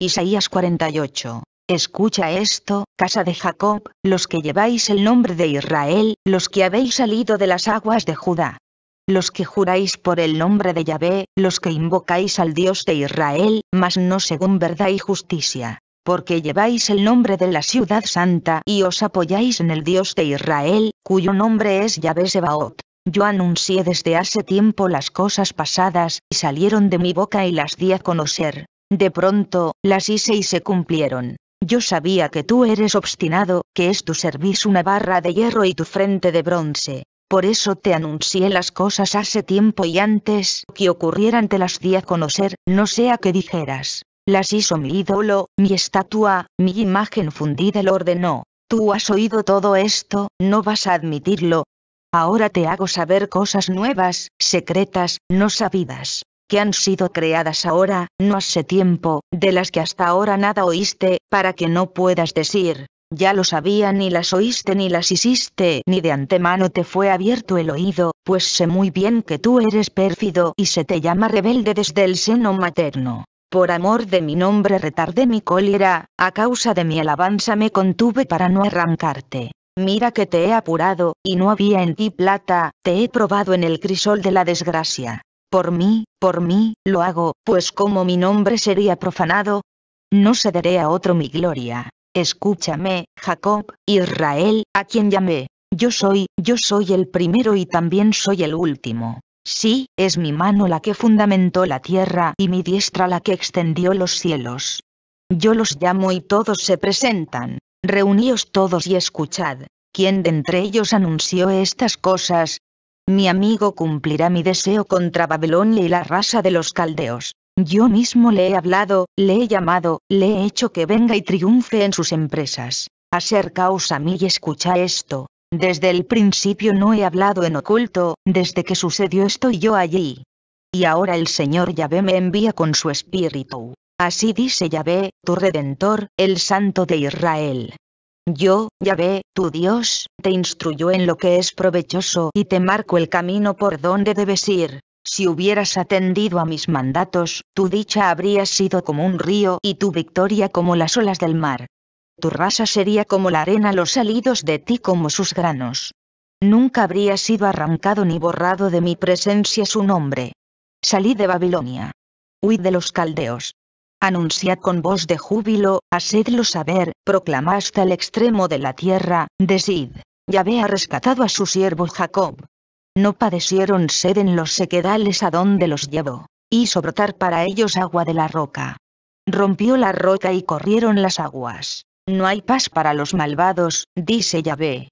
Isaías 48. Escucha esto, casa de Jacob, los que lleváis el nombre de Israel, los que habéis salido de las aguas de Judá. Los que juráis por el nombre de Yahvé, los que invocáis al Dios de Israel, mas no según verdad y justicia. Porque lleváis el nombre de la ciudad santa y os apoyáis en el Dios de Israel, cuyo nombre es Yahvé Sebaot. Yo anuncié desde hace tiempo las cosas pasadas, y salieron de mi boca y las di a conocer, de pronto, las hice y se cumplieron. Yo sabía que tú eres obstinado, que es tu servicio una barra de hierro y tu frente de bronce. Por eso te anuncié las cosas hace tiempo y antes que ocurrieran te las di a conocer, no sea que dijeras. Las hizo mi ídolo, mi estatua, mi imagen fundida lo ordenó. Tú has oído todo esto, no vas a admitirlo. Ahora te hago saber cosas nuevas, secretas, no sabidas que han sido creadas ahora, no hace tiempo, de las que hasta ahora nada oíste, para que no puedas decir, ya lo sabía ni las oíste ni las hiciste, ni de antemano te fue abierto el oído, pues sé muy bien que tú eres pérfido y se te llama rebelde desde el seno materno. Por amor de mi nombre retardé mi cólera, a causa de mi alabanza me contuve para no arrancarte. Mira que te he apurado, y no había en ti plata, te he probado en el crisol de la desgracia. Por mí, por mí, lo hago, pues como mi nombre sería profanado, no cederé a otro mi gloria. Escúchame, Jacob, Israel, a quien llamé. Yo soy, yo soy el primero y también soy el último. Sí, es mi mano la que fundamentó la tierra y mi diestra la que extendió los cielos. Yo los llamo y todos se presentan. Reuníos todos y escuchad. ¿Quién de entre ellos anunció estas cosas, mi amigo cumplirá mi deseo contra Babilonia y la raza de los caldeos. Yo mismo le he hablado, le he llamado, le he hecho que venga y triunfe en sus empresas. Acercaos a mí y escucha esto. Desde el principio no he hablado en oculto, desde que sucedió estoy yo allí. Y ahora el Señor Yahvé me envía con su espíritu. Así dice Yahvé, tu redentor, el Santo de Israel. Yo, Yahvé, tu Dios, te instruyó en lo que es provechoso y te marco el camino por donde debes ir. Si hubieras atendido a mis mandatos, tu dicha habría sido como un río y tu victoria como las olas del mar. Tu raza sería como la arena, los salidos de ti como sus granos. Nunca habría sido arrancado ni borrado de mi presencia su nombre. Salí de Babilonia. Huí de los caldeos anunciad con voz de júbilo, hacedlo saber, proclamaste hasta el extremo de la tierra, decid, Yahvé ha rescatado a su siervo Jacob. No padecieron sed en los sequedales a donde los llevó, hizo brotar para ellos agua de la roca. Rompió la roca y corrieron las aguas. No hay paz para los malvados, dice Yahvé.